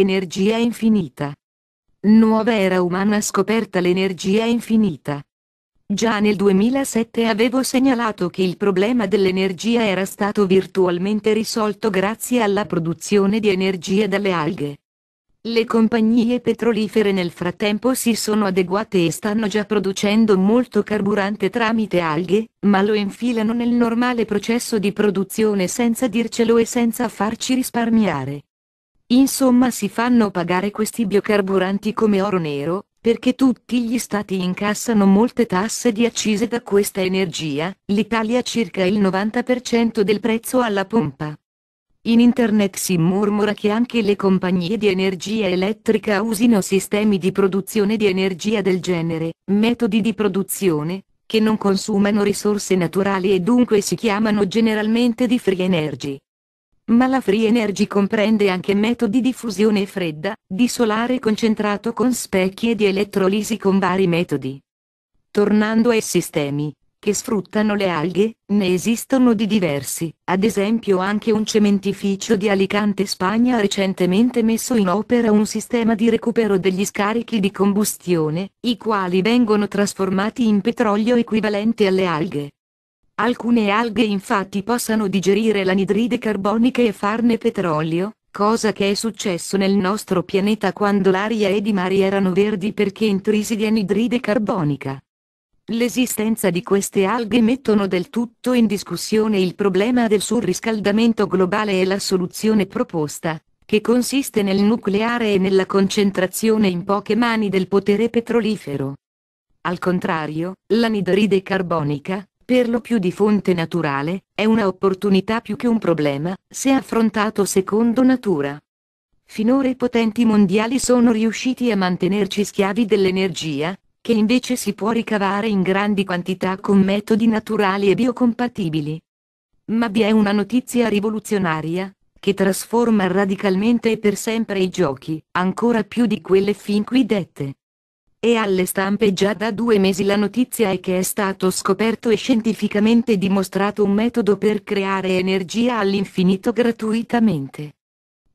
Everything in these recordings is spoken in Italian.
Energia infinita. Nuova era umana scoperta l'energia infinita. Già nel 2007 avevo segnalato che il problema dell'energia era stato virtualmente risolto grazie alla produzione di energia dalle alghe. Le compagnie petrolifere nel frattempo si sono adeguate e stanno già producendo molto carburante tramite alghe, ma lo infilano nel normale processo di produzione senza dircelo e senza farci risparmiare. Insomma si fanno pagare questi biocarburanti come oro nero, perché tutti gli stati incassano molte tasse di accise da questa energia, l'Italia circa il 90% del prezzo alla pompa. In internet si mormora che anche le compagnie di energia elettrica usino sistemi di produzione di energia del genere, metodi di produzione, che non consumano risorse naturali e dunque si chiamano generalmente di free energy. Ma la Free Energy comprende anche metodi di fusione fredda, di solare concentrato con specchi e di elettrolisi con vari metodi. Tornando ai sistemi che sfruttano le alghe, ne esistono di diversi, ad esempio anche un cementificio di Alicante Spagna ha recentemente messo in opera un sistema di recupero degli scarichi di combustione, i quali vengono trasformati in petrolio equivalente alle alghe. Alcune alghe infatti possano digerire l'anidride carbonica e farne petrolio, cosa che è successo nel nostro pianeta quando l'aria ed i mari erano verdi perché intrisi di anidride carbonica. L'esistenza di queste alghe mettono del tutto in discussione il problema del surriscaldamento globale e la soluzione proposta, che consiste nel nucleare e nella concentrazione in poche mani del potere petrolifero. Al contrario, l'anidride carbonica, per lo più di fonte naturale, è una opportunità più che un problema, se affrontato secondo natura. Finora i potenti mondiali sono riusciti a mantenerci schiavi dell'energia, che invece si può ricavare in grandi quantità con metodi naturali e biocompatibili. Ma vi è una notizia rivoluzionaria, che trasforma radicalmente e per sempre i giochi, ancora più di quelle fin qui dette e alle stampe già da due mesi la notizia è che è stato scoperto e scientificamente dimostrato un metodo per creare energia all'infinito gratuitamente.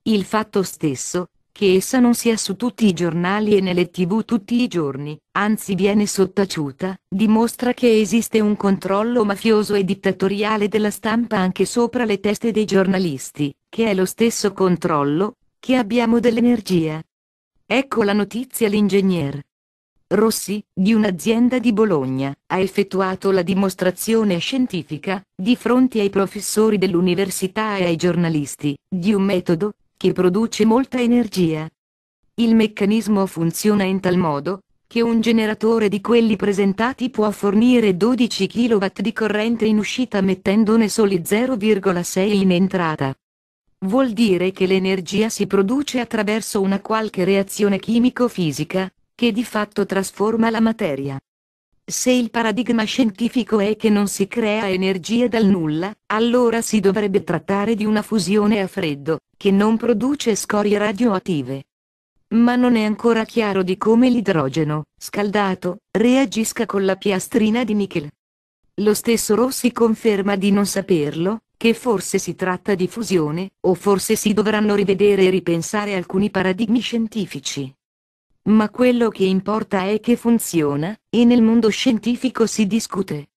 Il fatto stesso, che essa non sia su tutti i giornali e nelle tv tutti i giorni, anzi viene sottaciuta, dimostra che esiste un controllo mafioso e dittatoriale della stampa anche sopra le teste dei giornalisti, che è lo stesso controllo, che abbiamo dell'energia. Ecco la notizia l'ingegner, Rossi, di un'azienda di Bologna, ha effettuato la dimostrazione scientifica, di fronte ai professori dell'università e ai giornalisti, di un metodo, che produce molta energia. Il meccanismo funziona in tal modo, che un generatore di quelli presentati può fornire 12 kW di corrente in uscita mettendone soli 0,6 in entrata vuol dire che l'energia si produce attraverso una qualche reazione chimico-fisica, che di fatto trasforma la materia. Se il paradigma scientifico è che non si crea energia dal nulla, allora si dovrebbe trattare di una fusione a freddo, che non produce scorie radioattive. Ma non è ancora chiaro di come l'idrogeno, scaldato, reagisca con la piastrina di nickel. Lo stesso Rossi conferma di non saperlo, che forse si tratta di fusione, o forse si dovranno rivedere e ripensare alcuni paradigmi scientifici. Ma quello che importa è che funziona, e nel mondo scientifico si discute.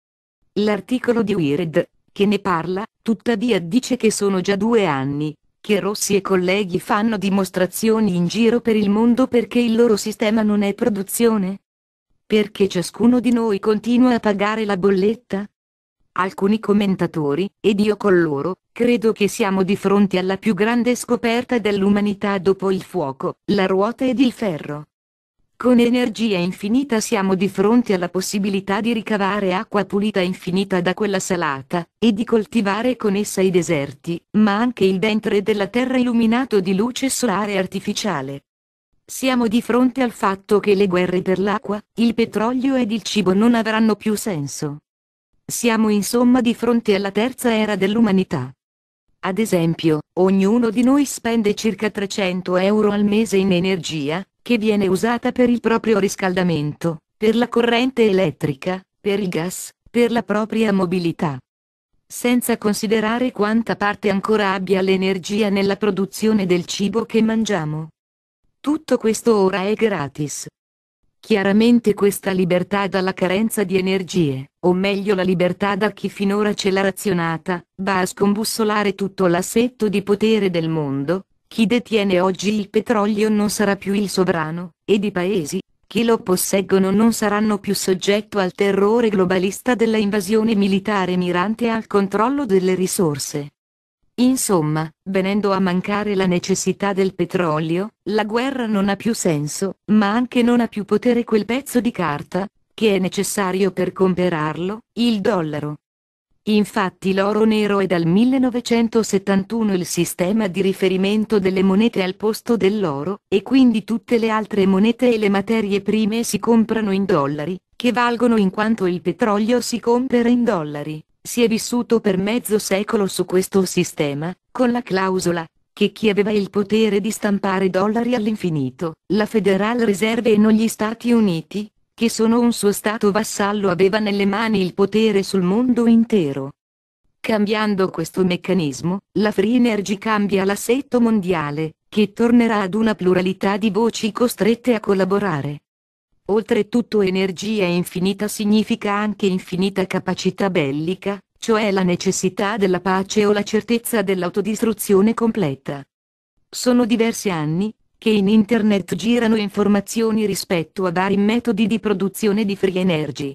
L'articolo di Weird, che ne parla, tuttavia dice che sono già due anni, che Rossi e colleghi fanno dimostrazioni in giro per il mondo perché il loro sistema non è produzione? Perché ciascuno di noi continua a pagare la bolletta? Alcuni commentatori, ed io con loro, credo che siamo di fronte alla più grande scoperta dell'umanità dopo il fuoco, la ruota ed il ferro. Con energia infinita siamo di fronte alla possibilità di ricavare acqua pulita infinita da quella salata, e di coltivare con essa i deserti, ma anche il ventre della terra illuminato di luce solare artificiale. Siamo di fronte al fatto che le guerre per l'acqua, il petrolio ed il cibo non avranno più senso. Siamo insomma di fronte alla terza era dell'umanità. Ad esempio, ognuno di noi spende circa 300 euro al mese in energia, che viene usata per il proprio riscaldamento, per la corrente elettrica, per il gas, per la propria mobilità. Senza considerare quanta parte ancora abbia l'energia nella produzione del cibo che mangiamo. Tutto questo ora è gratis. Chiaramente questa libertà dalla carenza di energie, o meglio la libertà da chi finora ce l'ha razionata, va a scombussolare tutto l'assetto di potere del mondo, chi detiene oggi il petrolio non sarà più il sovrano, ed i paesi, chi lo posseggono non saranno più soggetto al terrore globalista della invasione militare mirante al controllo delle risorse. Insomma, venendo a mancare la necessità del petrolio, la guerra non ha più senso, ma anche non ha più potere quel pezzo di carta, che è necessario per comperarlo, il dollaro. Infatti l'oro nero è dal 1971 il sistema di riferimento delle monete al posto dell'oro, e quindi tutte le altre monete e le materie prime si comprano in dollari, che valgono in quanto il petrolio si compra in dollari. Si è vissuto per mezzo secolo su questo sistema, con la clausola, che chi aveva il potere di stampare dollari all'infinito, la Federal Reserve e non gli Stati Uniti, che sono un suo stato vassallo aveva nelle mani il potere sul mondo intero. Cambiando questo meccanismo, la Free Energy cambia l'assetto mondiale, che tornerà ad una pluralità di voci costrette a collaborare. Oltretutto energia infinita significa anche infinita capacità bellica, cioè la necessità della pace o la certezza dell'autodistruzione completa. Sono diversi anni, che in internet girano informazioni rispetto a vari metodi di produzione di free energy.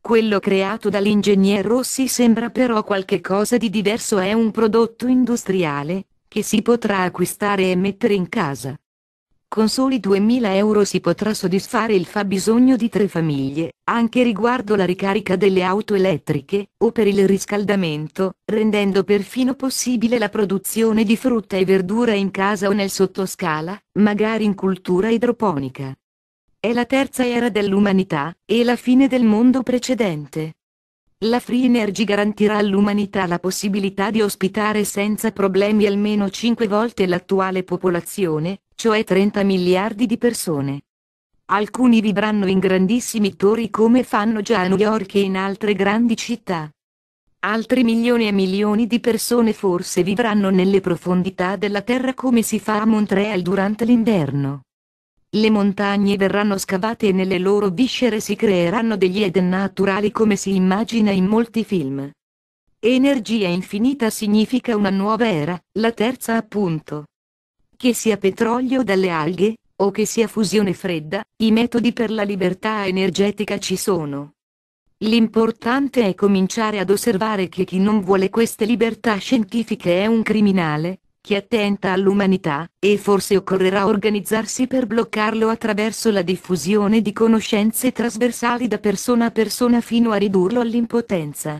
Quello creato dall'ingegner Rossi sembra però qualche cosa di diverso è un prodotto industriale, che si potrà acquistare e mettere in casa. Con soli 2.000 euro si potrà soddisfare il fabbisogno di tre famiglie, anche riguardo la ricarica delle auto elettriche, o per il riscaldamento, rendendo perfino possibile la produzione di frutta e verdura in casa o nel sottoscala, magari in cultura idroponica. È la terza era dell'umanità, e la fine del mondo precedente. La Free Energy garantirà all'umanità la possibilità di ospitare senza problemi almeno 5 volte l'attuale popolazione, cioè 30 miliardi di persone. Alcuni vivranno in grandissimi tori come fanno già a New York e in altre grandi città. Altri milioni e milioni di persone forse vivranno nelle profondità della Terra come si fa a Montreal durante l'inverno. Le montagne verranno scavate e nelle loro viscere si creeranno degli Eden naturali come si immagina in molti film. Energia infinita significa una nuova era, la terza appunto. Che sia petrolio dalle alghe, o che sia fusione fredda, i metodi per la libertà energetica ci sono. L'importante è cominciare ad osservare che chi non vuole queste libertà scientifiche è un criminale, chi attenta all'umanità, e forse occorrerà organizzarsi per bloccarlo attraverso la diffusione di conoscenze trasversali da persona a persona fino a ridurlo all'impotenza.